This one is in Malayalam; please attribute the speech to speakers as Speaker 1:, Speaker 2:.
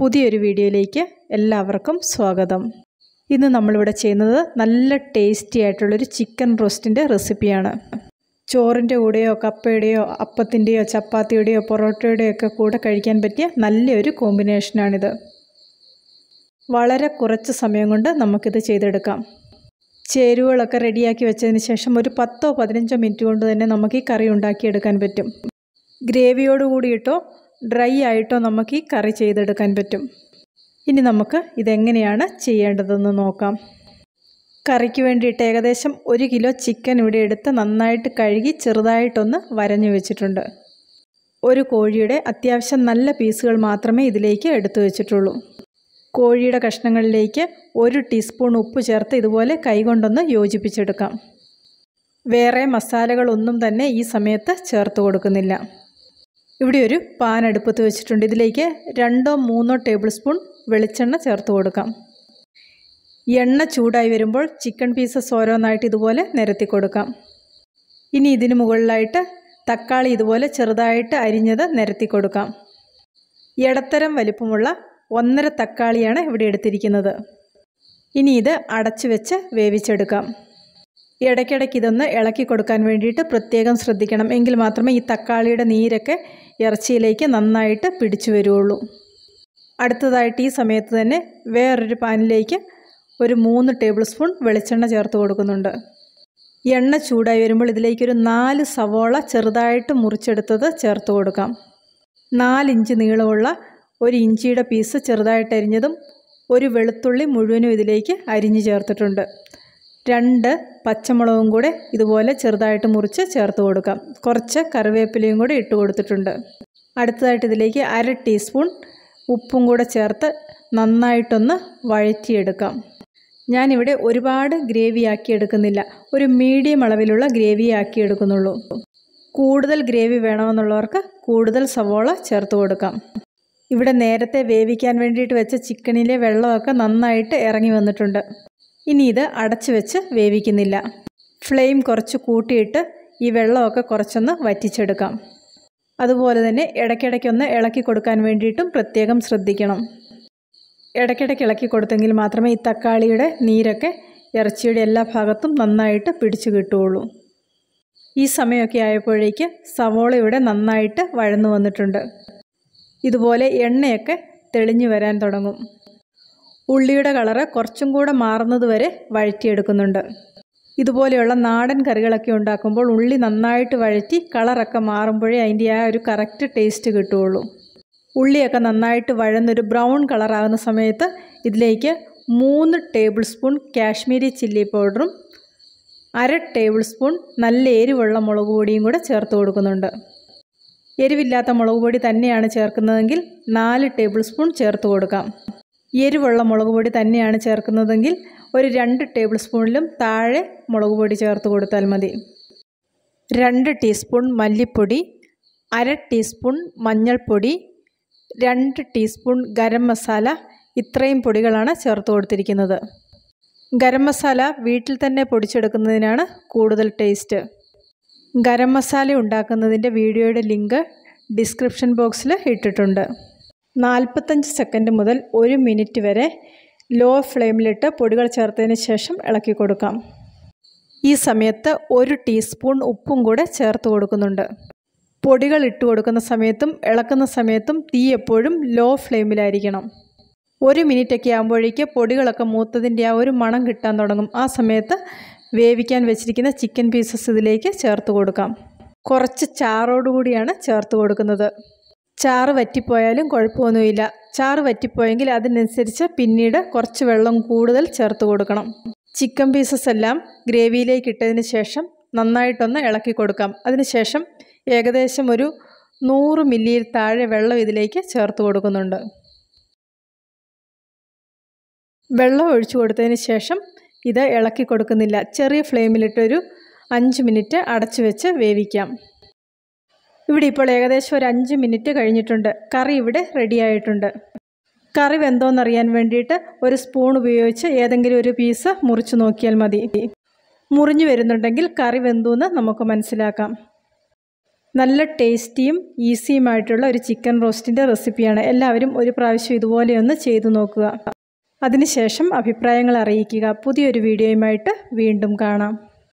Speaker 1: പുതിയൊരു വീഡിയോയിലേക്ക് എല്ലാവർക്കും സ്വാഗതം ഇന്ന് നമ്മളിവിടെ ചെയ്യുന്നത് നല്ല ടേസ്റ്റി ആയിട്ടുള്ളൊരു ചിക്കൻ റോസ്റ്റിൻ്റെ റെസിപ്പിയാണ് ചോറിൻ്റെ കൂടെയോ കപ്പയുടെയോ അപ്പത്തിൻ്റെയോ ചപ്പാത്തിയുടെയോ പൊറോട്ടയുടെയോ ഒക്കെ കൂടെ കഴിക്കാൻ പറ്റിയ നല്ലൊരു കോമ്പിനേഷനാണിത് വളരെ കുറച്ച് സമയം കൊണ്ട് നമുക്കിത് ചെയ്തെടുക്കാം ചേരുവകളൊക്കെ റെഡിയാക്കി വെച്ചതിന് ശേഷം ഒരു പത്തോ പതിനഞ്ചോ മിനിറ്റ് കൊണ്ട് തന്നെ നമുക്ക് ഈ കറി ഉണ്ടാക്കിയെടുക്കാൻ പറ്റും ഗ്രേവിയോട് കൂടിയിട്ടോ ഡ്രൈ ആയിട്ടോ നമുക്ക് ഈ കറി ചെയ്തെടുക്കാൻ പറ്റും ഇനി നമുക്ക് ഇതെങ്ങനെയാണ് ചെയ്യേണ്ടതെന്ന് നോക്കാം കറിക്ക് വേണ്ടിയിട്ട് ഏകദേശം ഒരു കിലോ ചിക്കൻ ഇവിടെ എടുത്ത് നന്നായിട്ട് കഴുകി ചെറുതായിട്ടൊന്ന് വരഞ്ഞു വെച്ചിട്ടുണ്ട് ഒരു കോഴിയുടെ അത്യാവശ്യം നല്ല പീസുകൾ മാത്രമേ ഇതിലേക്ക് എടുത്തു വെച്ചിട്ടുള്ളൂ കോഴിയുടെ കഷ്ണങ്ങളിലേക്ക് ഒരു ടീസ്പൂൺ ഉപ്പ് ചേർത്ത് ഇതുപോലെ കൈകൊണ്ടൊന്ന് യോജിപ്പിച്ചെടുക്കാം വേറെ മസാലകളൊന്നും തന്നെ ഈ സമയത്ത് ചേർത്ത് കൊടുക്കുന്നില്ല ഇവിടെ ഒരു പാൻ അടുപ്പത്ത് വെച്ചിട്ടുണ്ട് ഇതിലേക്ക് രണ്ടോ മൂന്നോ ടേബിൾ സ്പൂൺ വെളിച്ചെണ്ണ ചേർത്ത് കൊടുക്കാം എണ്ണ ചൂടായി വരുമ്പോൾ ചിക്കൻ പീസസ് ഓരോന്നായിട്ട് ഇതുപോലെ നിരത്തി കൊടുക്കാം ഇനി ഇതിന് മുകളിലായിട്ട് തക്കാളി ഇതുപോലെ ചെറുതായിട്ട് അരിഞ്ഞത് നിരത്തി കൊടുക്കാം ഇടത്തരം വലിപ്പമുള്ള ഒന്നര തക്കാളിയാണ് ഇവിടെ എടുത്തിരിക്കുന്നത് ഇനി ഇത് അടച്ചു വെച്ച് വേവിച്ചെടുക്കാം ഇടയ്ക്കിടയ്ക്ക് ഇതൊന്ന് ഇളക്കി കൊടുക്കാൻ വേണ്ടിയിട്ട് പ്രത്യേകം ശ്രദ്ധിക്കണം എങ്കിൽ മാത്രമേ ഈ തക്കാളിയുടെ നീരൊക്കെ ഇറച്ചിയിലേക്ക് നന്നായിട്ട് പിടിച്ചു വരുള്ളൂ അടുത്തതായിട്ട് ഈ സമയത്ത് തന്നെ വേറൊരു പാനിലേക്ക് ഒരു മൂന്ന് ടേബിൾ സ്പൂൺ വെളിച്ചെണ്ണ ചേർത്ത് കൊടുക്കുന്നുണ്ട് എണ്ണ ചൂടായി വരുമ്പോൾ ഇതിലേക്കൊരു നാല് സവോള ചെറുതായിട്ട് മുറിച്ചെടുത്തത് ചേർത്ത് കൊടുക്കാം നാലിഞ്ച് നീളമുള്ള ഒരു ഇഞ്ചിയുടെ പീസ് ചെറുതായിട്ട് അരിഞ്ഞതും ഒരു വെളുത്തുള്ളി മുഴുവനും ഇതിലേക്ക് അരിഞ്ഞ് ചേർത്തിട്ടുണ്ട് രണ്ട് പച്ചമുളകും കൂടെ ഇതുപോലെ ചെറുതായിട്ട് മുറിച്ച് ചേർത്ത് കൊടുക്കാം കുറച്ച് കറിവേപ്പിലയും കൂടി ഇട്ട് കൊടുത്തിട്ടുണ്ട് അടുത്തതായിട്ട് ഇതിലേക്ക് അര ടീസ്പൂൺ ഉപ്പും കൂടെ ചേർത്ത് നന്നായിട്ടൊന്ന് വഴറ്റിയെടുക്കാം ഞാനിവിടെ ഒരുപാട് ഗ്രേവി ആക്കി എടുക്കുന്നില്ല ഒരു മീഡിയം അളവിലുള്ള ഗ്രേവി ആക്കി കൂടുതൽ ഗ്രേവി വേണമെന്നുള്ളവർക്ക് കൂടുതൽ സവോള ചേർത്ത് കൊടുക്കാം ഇവിടെ നേരത്തെ വേവിക്കാൻ വേണ്ടിയിട്ട് വെച്ച ചിക്കനിലെ വെള്ളമൊക്കെ നന്നായിട്ട് ഇറങ്ങി വന്നിട്ടുണ്ട് ഇനി ഇത് അടച്ചു വെച്ച് വേവിക്കുന്നില്ല ഫ്ലെയിം കുറച്ച് കൂട്ടിയിട്ട് ഈ വെള്ളമൊക്കെ കുറച്ചൊന്ന് വറ്റിച്ചെടുക്കാം അതുപോലെ തന്നെ ഇടയ്ക്കിടയ്ക്കൊന്ന് ഇളക്കി കൊടുക്കാൻ വേണ്ടിയിട്ടും പ്രത്യേകം ശ്രദ്ധിക്കണം ഇടയ്ക്കിടയ്ക്ക് ഇളക്കി കൊടുത്തെങ്കിൽ മാത്രമേ ഈ തക്കാളിയുടെ നീരൊക്കെ ഇറച്ചിയുടെ എല്ലാ ഭാഗത്തും നന്നായിട്ട് പിടിച്ചു കിട്ടുകയുള്ളൂ ഈ സമയമൊക്കെ ആയപ്പോഴേക്ക് സവോള ഇവിടെ നന്നായിട്ട് വഴന്നു വന്നിട്ടുണ്ട് ഇതുപോലെ എണ്ണയൊക്കെ തെളിഞ്ഞു വരാൻ തുടങ്ങും ഉള്ളിയുടെ കളറ് കുറച്ചും കൂടെ മാറുന്നത് വരെ വഴറ്റിയെടുക്കുന്നുണ്ട് ഇതുപോലെയുള്ള നാടൻ കറികളൊക്കെ ഉണ്ടാക്കുമ്പോൾ ഉള്ളി നന്നായിട്ട് വഴറ്റി കളറൊക്കെ മാറുമ്പോഴേ അതിൻ്റെ ആ ഒരു കറക്റ്റ് ടേസ്റ്റ് കിട്ടുകയുള്ളൂ ഉള്ളിയൊക്കെ നന്നായിട്ട് വഴന്നൊരു ബ്രൗൺ കളറാകുന്ന സമയത്ത് ഇതിലേക്ക് മൂന്ന് ടേബിൾ സ്പൂൺ കാശ്മീരി ചില്ലി പൗഡറും അര ടേബിൾ സ്പൂൺ നല്ല എരിവുള്ള മുളക് പൊടിയും കൂടെ ചേർത്ത് കൊടുക്കുന്നുണ്ട് എരിവില്ലാത്ത മുളക് പൊടി തന്നെയാണ് ചേർക്കുന്നതെങ്കിൽ നാല് ടേബിൾ സ്പൂൺ ചേർത്ത് കൊടുക്കാം എരിവുള്ള മുളക് പൊടി തന്നെയാണ് ചേർക്കുന്നതെങ്കിൽ ഒരു രണ്ട് ടേബിൾ സ്പൂണിലും താഴെ മുളക് പൊടി ചേർത്ത് കൊടുത്താൽ മതി രണ്ട് ടീസ്പൂൺ മല്ലിപ്പൊടി അര ടീസ്പൂൺ മഞ്ഞൾപ്പൊടി രണ്ട് ടീസ്പൂൺ ഗരം മസാല ഇത്രയും പൊടികളാണ് ചേർത്ത് കൊടുത്തിരിക്കുന്നത് ഗരം മസാല വീട്ടിൽ തന്നെ പൊടിച്ചെടുക്കുന്നതിനാണ് കൂടുതൽ ടേസ്റ്റ് ഗരം മസാല ഉണ്ടാക്കുന്നതിൻ്റെ വീഡിയോയുടെ ലിങ്ക് ഡിസ്ക്രിപ്ഷൻ ബോക്സിൽ ഇട്ടിട്ടുണ്ട് നാൽപ്പത്തഞ്ച് സെക്കൻഡ് മുതൽ ഒരു മിനിറ്റ് വരെ ലോ ഫ്ലെയിമിലിട്ട് പൊടികൾ ചേർത്തതിന് ശേഷം ഇളക്കി കൊടുക്കാം ഈ സമയത്ത് ഒരു ടീസ്പൂൺ ഉപ്പും കൂടെ ചേർത്ത് കൊടുക്കുന്നുണ്ട് പൊടികൾ ഇട്ട് കൊടുക്കുന്ന സമയത്തും ഇളക്കുന്ന സമയത്തും തീ എപ്പോഴും ലോ ഫ്ലെയിമിലായിരിക്കണം ഒരു മിനിറ്റൊക്കെ ആകുമ്പോഴേക്ക് പൊടികളൊക്കെ മൂത്തതിൻ്റെ ആ ഒരു മണം കിട്ടാൻ തുടങ്ങും ആ സമയത്ത് വേവിക്കാൻ വെച്ചിരിക്കുന്ന ചിക്കൻ പീസസ് ഇതിലേക്ക് ചേർത്ത് കൊടുക്കാം കുറച്ച് ചാറോടുകൂടിയാണ് ചേർത്ത് കൊടുക്കുന്നത് ചാറ് വറ്റിപ്പോയാലും കുഴപ്പമൊന്നുമില്ല ചാറ് വറ്റിപ്പോയെങ്കിൽ അതിനനുസരിച്ച് പിന്നീട് കുറച്ച് വെള്ളം കൂടുതൽ ചേർത്ത് കൊടുക്കണം ചിക്കൻ പീസസ് എല്ലാം ഗ്രേവിയിലേക്ക് ഇട്ടതിന് ശേഷം നന്നായിട്ടൊന്ന് ഇളക്കി കൊടുക്കാം അതിനുശേഷം ഏകദേശം ഒരു നൂറ് മില്ലിയിൽ താഴെ വെള്ളം ഇതിലേക്ക് ചേർത്ത് കൊടുക്കുന്നുണ്ട് വെള്ളം ഒഴിച്ചു കൊടുത്തതിന് ശേഷം ഇത് ഇളക്കി കൊടുക്കുന്നില്ല ചെറിയ ഫ്ലെയിമിലിട്ടൊരു അഞ്ച് മിനിറ്റ് അടച്ചു വെച്ച് വേവിക്കാം ഇവിടെ ഇപ്പോൾ ഏകദേശം ഒരു അഞ്ച് മിനിറ്റ് കഴിഞ്ഞിട്ടുണ്ട് കറി ഇവിടെ റെഡിയായിട്ടുണ്ട് കറി വെന്തോന്നറിയാൻ വേണ്ടിയിട്ട് ഒരു സ്പൂൺ ഉപയോഗിച്ച് ഏതെങ്കിലും ഒരു പീസ് മുറിച്ച് നോക്കിയാൽ മതി മുറിഞ്ഞു വരുന്നുണ്ടെങ്കിൽ കറി വെന്തു എന്ന് നമുക്ക് മനസ്സിലാക്കാം നല്ല ടേസ്റ്റിയും ഈസിയുമായിട്ടുള്ള ഒരു ചിക്കൻ റോസ്റ്റിൻ്റെ റെസിപ്പിയാണ് എല്ലാവരും ഒരു പ്രാവശ്യം ഇതുപോലെയൊന്ന് ചെയ്തു നോക്കുക അതിനുശേഷം അഭിപ്രായങ്ങൾ അറിയിക്കുക പുതിയൊരു വീഡിയോയുമായിട്ട് വീണ്ടും കാണാം